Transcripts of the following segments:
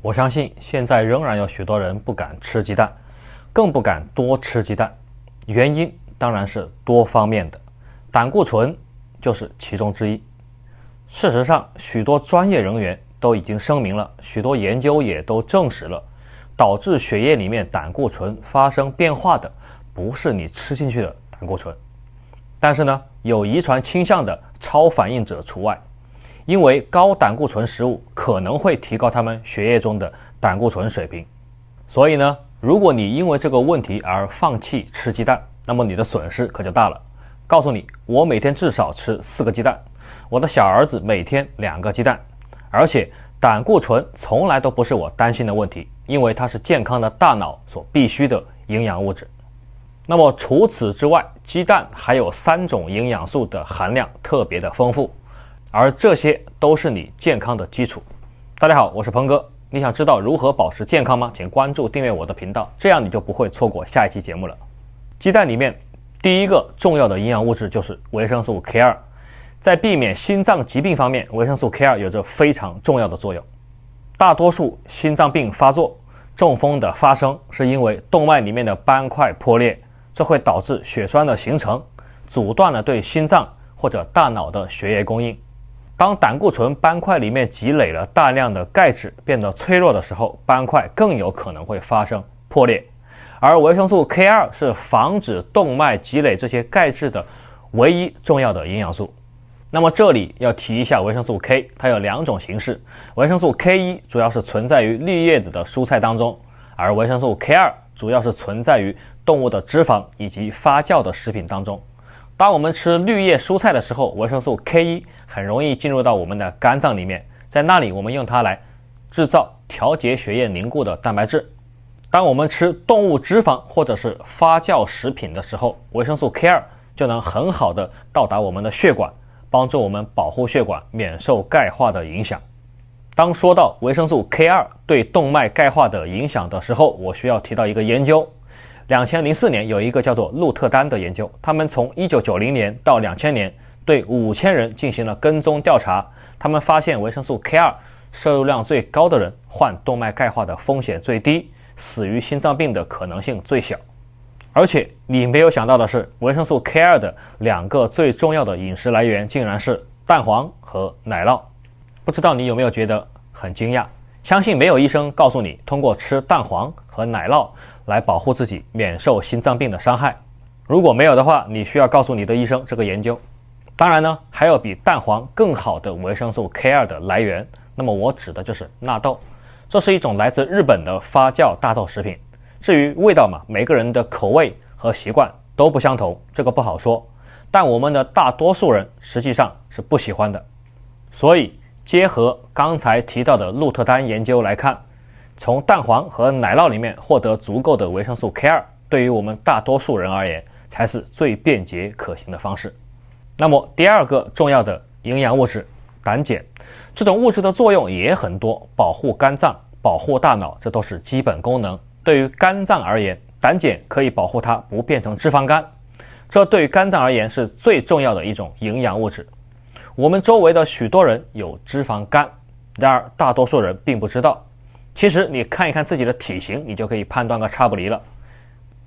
我相信现在仍然有许多人不敢吃鸡蛋，更不敢多吃鸡蛋。原因当然是多方面的，胆固醇就是其中之一。事实上，许多专业人员都已经声明了，许多研究也都证实了，导致血液里面胆固醇发生变化的，不是你吃进去的胆固醇。但是呢，有遗传倾向的超反应者除外。因为高胆固醇食物可能会提高他们血液中的胆固醇水平，所以呢，如果你因为这个问题而放弃吃鸡蛋，那么你的损失可就大了。告诉你，我每天至少吃四个鸡蛋，我的小儿子每天两个鸡蛋，而且胆固醇从来都不是我担心的问题，因为它是健康的大脑所必需的营养物质。那么除此之外，鸡蛋还有三种营养素的含量特别的丰富。而这些都是你健康的基础。大家好，我是鹏哥。你想知道如何保持健康吗？请关注订阅我的频道，这样你就不会错过下一期节目了。鸡蛋里面第一个重要的营养物质就是维生素 K2，在避免心脏疾病方面，维生素 K2 有着非常重要的作用。大多数心脏病发作、中风的发生是因为动脉里面的斑块破裂，这会导致血栓的形成，阻断了对心脏或者大脑的血液供应。当胆固醇斑块里面积累了大量的钙质，变得脆弱的时候，斑块更有可能会发生破裂。而维生素 K 二是防止动脉积累这些钙质的唯一重要的营养素。那么这里要提一下维生素 K，它有两种形式。维生素 K 一主要是存在于绿叶子的蔬菜当中，而维生素 K 二主要是存在于动物的脂肪以及发酵的食品当中。当我们吃绿叶蔬菜的时候，维生素 K 一很容易进入到我们的肝脏里面，在那里，我们用它来制造调节血液凝固的蛋白质。当我们吃动物脂肪或者是发酵食品的时候，维生素 K 二就能很好的到达我们的血管，帮助我们保护血管免受钙化的影响。当说到维生素 K 二对动脉钙化的影响的时候，我需要提到一个研究。两千零四年有一个叫做路特丹的研究，他们从一九九零年到两千年对五千人进行了跟踪调查。他们发现维生素 K 二摄入量最高的人患动脉钙化的风险最低，死于心脏病的可能性最小。而且你没有想到的是，维生素 K 二的两个最重要的饮食来源竟然是蛋黄和奶酪。不知道你有没有觉得很惊讶？相信没有医生告诉你通过吃蛋黄和奶酪。来保护自己免受心脏病的伤害。如果没有的话，你需要告诉你的医生这个研究。当然呢，还有比蛋黄更好的维生素 K2 的来源，那么我指的就是纳豆。这是一种来自日本的发酵大豆食品。至于味道嘛，每个人的口味和习惯都不相同，这个不好说。但我们的大多数人实际上是不喜欢的。所以，结合刚才提到的鹿特丹研究来看。从蛋黄和奶酪里面获得足够的维生素 K 二，对于我们大多数人而言才是最便捷可行的方式。那么第二个重要的营养物质胆碱，这种物质的作用也很多，保护肝脏、保护大脑，这都是基本功能。对于肝脏而言，胆碱可以保护它不变成脂肪肝，这对于肝脏而言是最重要的一种营养物质。我们周围的许多人有脂肪肝，然而大多数人并不知道。其实你看一看自己的体型，你就可以判断个差不离了。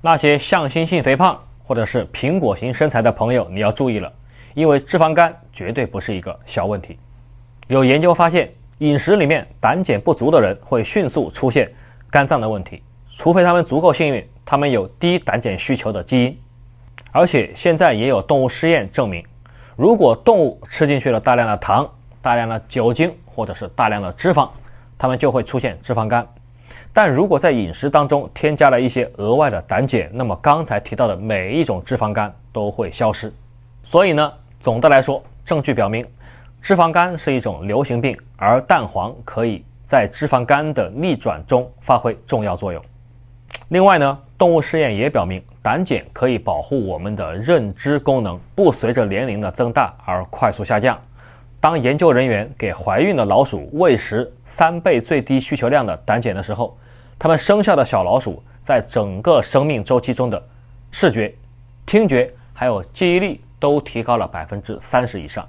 那些向心性肥胖或者是苹果型身材的朋友，你要注意了，因为脂肪肝绝对不是一个小问题。有研究发现，饮食里面胆碱不足的人会迅速出现肝脏的问题，除非他们足够幸运，他们有低胆碱需求的基因。而且现在也有动物实验证明，如果动物吃进去了大量的糖、大量的酒精或者是大量的脂肪。他们就会出现脂肪肝，但如果在饮食当中添加了一些额外的胆碱，那么刚才提到的每一种脂肪肝都会消失。所以呢，总的来说，证据表明，脂肪肝是一种流行病，而蛋黄可以在脂肪肝的逆转中发挥重要作用。另外呢，动物试验也表明，胆碱可以保护我们的认知功能不随着年龄的增大而快速下降。当研究人员给怀孕的老鼠喂食三倍最低需求量的胆碱的时候，它们生下的小老鼠在整个生命周期中的视觉、听觉还有记忆力都提高了百分之三十以上。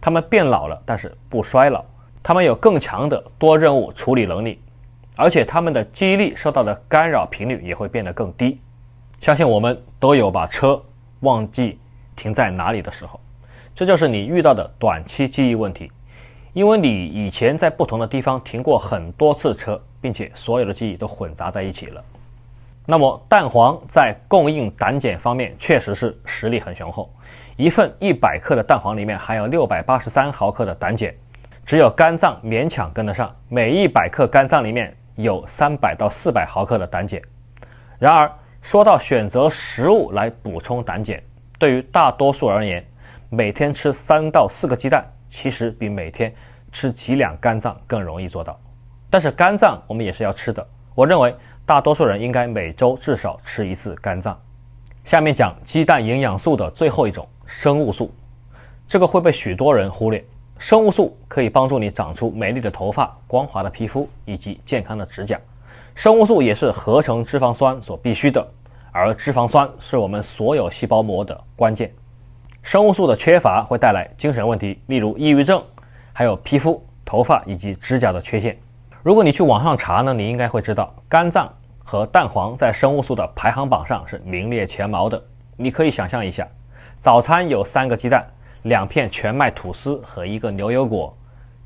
它们变老了，但是不衰老，它们有更强的多任务处理能力，而且它们的记忆力受到的干扰频率也会变得更低。相信我们都有把车忘记停在哪里的时候。这就是你遇到的短期记忆问题，因为你以前在不同的地方停过很多次车，并且所有的记忆都混杂在一起了。那么蛋黄在供应胆碱方面确实是实力很雄厚，一份一百克的蛋黄里面含有六百八十三毫克的胆碱，只有肝脏勉强跟得上，每一百克肝脏里面有三百到四百毫克的胆碱。然而说到选择食物来补充胆碱，对于大多数而言，每天吃三到四个鸡蛋，其实比每天吃几两肝脏更容易做到。但是肝脏我们也是要吃的，我认为大多数人应该每周至少吃一次肝脏。下面讲鸡蛋营养素的最后一种生物素，这个会被许多人忽略。生物素可以帮助你长出美丽的头发、光滑的皮肤以及健康的指甲。生物素也是合成脂肪酸所必须的，而脂肪酸是我们所有细胞膜的关键。生物素的缺乏会带来精神问题，例如抑郁症，还有皮肤、头发以及指甲的缺陷。如果你去网上查呢，你应该会知道，肝脏和蛋黄在生物素的排行榜上是名列前茅的。你可以想象一下，早餐有三个鸡蛋、两片全麦吐司和一个牛油果，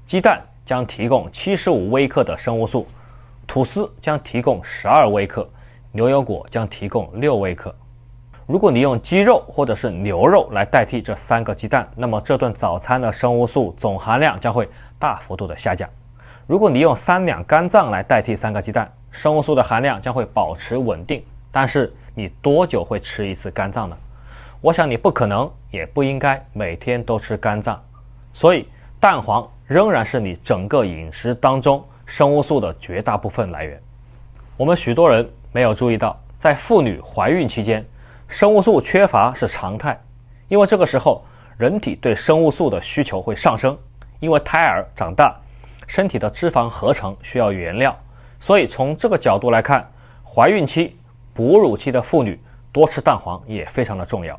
鸡蛋将提供七十五微克的生物素，吐司将提供十二微克，牛油果将提供六微克。如果你用鸡肉或者是牛肉来代替这三个鸡蛋，那么这顿早餐的生物素总含量将会大幅度的下降。如果你用三两肝脏来代替三个鸡蛋，生物素的含量将会保持稳定。但是你多久会吃一次肝脏呢？我想你不可能，也不应该每天都吃肝脏。所以蛋黄仍然是你整个饮食当中生物素的绝大部分来源。我们许多人没有注意到，在妇女怀孕期间。生物素缺乏是常态，因为这个时候人体对生物素的需求会上升，因为胎儿长大，身体的脂肪合成需要原料，所以从这个角度来看，怀孕期、哺乳期的妇女多吃蛋黄也非常的重要。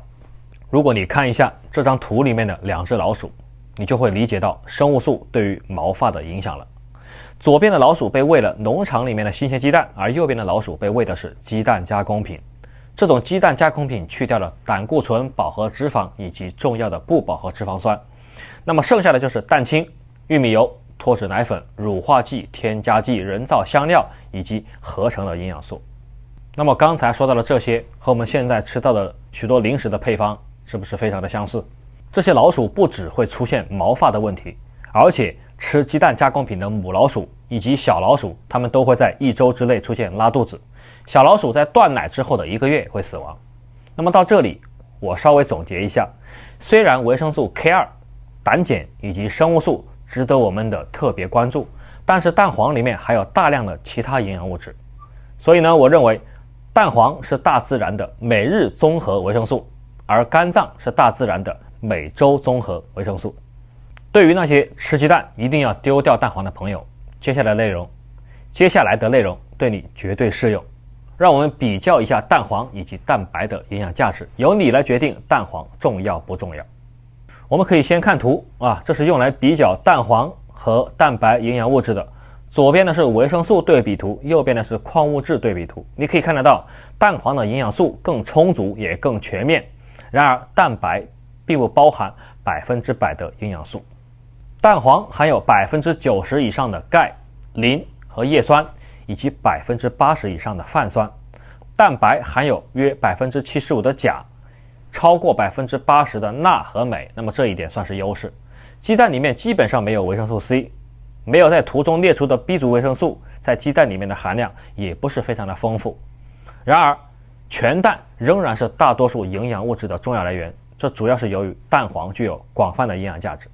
如果你看一下这张图里面的两只老鼠，你就会理解到生物素对于毛发的影响了。左边的老鼠被喂了农场里面的新鲜鸡蛋，而右边的老鼠被喂的是鸡蛋加工品。这种鸡蛋加工品去掉了胆固醇、饱和脂肪以及重要的不饱和脂肪酸，那么剩下的就是蛋清、玉米油、脱脂奶粉、乳化剂、添加剂、人造香料以及合成的营养素。那么刚才说到了这些，和我们现在吃到的许多零食的配方是不是非常的相似？这些老鼠不止会出现毛发的问题，而且。吃鸡蛋加工品的母老鼠以及小老鼠，它们都会在一周之内出现拉肚子。小老鼠在断奶之后的一个月会死亡。那么到这里，我稍微总结一下：虽然维生素 K2、胆碱以及生物素值得我们的特别关注，但是蛋黄里面还有大量的其他营养物质。所以呢，我认为蛋黄是大自然的每日综合维生素，而肝脏是大自然的每周综合维生素。对于那些吃鸡蛋一定要丢掉蛋黄的朋友，接下来内容，接下来的内容对你绝对适用。让我们比较一下蛋黄以及蛋白的营养价值，由你来决定蛋黄重要不重要。我们可以先看图啊，这是用来比较蛋黄和蛋白营养物质的。左边呢是维生素对比图，右边呢是矿物质对比图。你可以看得到，蛋黄的营养素更充足，也更全面。然而，蛋白并不包含百分之百的营养素。蛋黄含有百分之九十以上的钙、磷和叶酸，以及百分之八十以上的泛酸。蛋白含有约百分之七十五的钾，超过百分之八十的钠和镁。那么这一点算是优势。鸡蛋里面基本上没有维生素 C，没有在图中列出的 B 族维生素，在鸡蛋里面的含量也不是非常的丰富。然而，全蛋仍然是大多数营养物质的重要来源，这主要是由于蛋黄具有广泛的营养价值。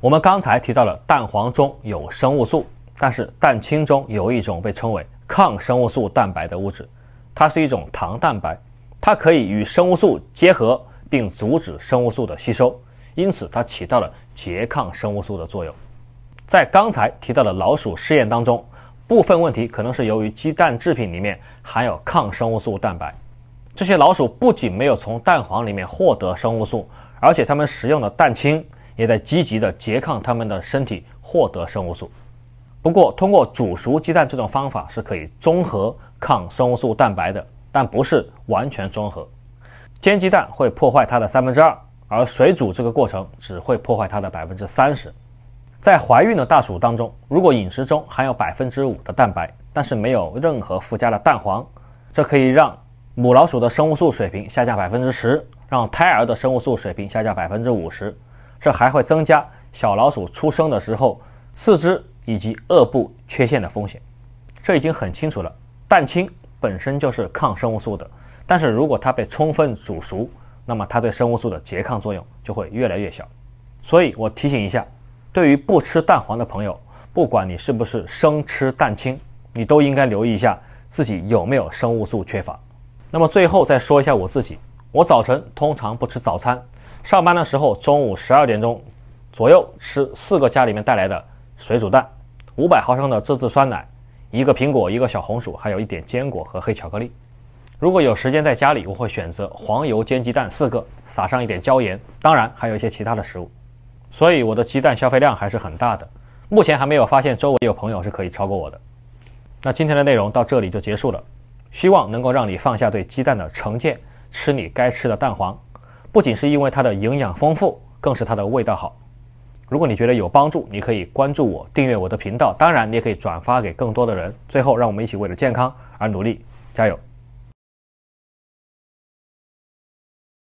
我们刚才提到了蛋黄中有生物素，但是蛋清中有一种被称为抗生物素蛋白的物质，它是一种糖蛋白，它可以与生物素结合并阻止生物素的吸收，因此它起到了拮抗生物素的作用。在刚才提到的老鼠试验当中，部分问题可能是由于鸡蛋制品里面含有抗生物素蛋白，这些老鼠不仅没有从蛋黄里面获得生物素，而且它们食用的蛋清。也在积极的拮抗它们的身体获得生物素。不过，通过煮熟鸡蛋这种方法是可以中和抗生物素蛋白的，但不是完全中和。煎鸡蛋会破坏它的三分之二，而水煮这个过程只会破坏它的百分之三十。在怀孕的大鼠当中，如果饮食中含有百分之五的蛋白，但是没有任何附加的蛋黄，这可以让母老鼠的生物素水平下降百分之十，让胎儿的生物素水平下降百分之五十。这还会增加小老鼠出生的时候四肢以及颚部缺陷的风险，这已经很清楚了。蛋清本身就是抗生物素的，但是如果它被充分煮熟，那么它对生物素的拮抗作用就会越来越小。所以我提醒一下，对于不吃蛋黄的朋友，不管你是不是生吃蛋清，你都应该留意一下自己有没有生物素缺乏。那么最后再说一下我自己，我早晨通常不吃早餐。上班的时候，中午十二点钟左右吃四个家里面带来的水煮蛋，五百毫升的自制酸奶，一个苹果，一个小红薯，还有一点坚果和黑巧克力。如果有时间在家里，我会选择黄油煎鸡蛋四个，撒上一点椒盐，当然还有一些其他的食物。所以我的鸡蛋消费量还是很大的，目前还没有发现周围有朋友是可以超过我的。那今天的内容到这里就结束了，希望能够让你放下对鸡蛋的成见，吃你该吃的蛋黄。不仅是因为它的营养丰富，更是它的味道好。如果你觉得有帮助，你可以关注我，订阅我的频道。当然，你也可以转发给更多的人。最后，让我们一起为了健康而努力，加油！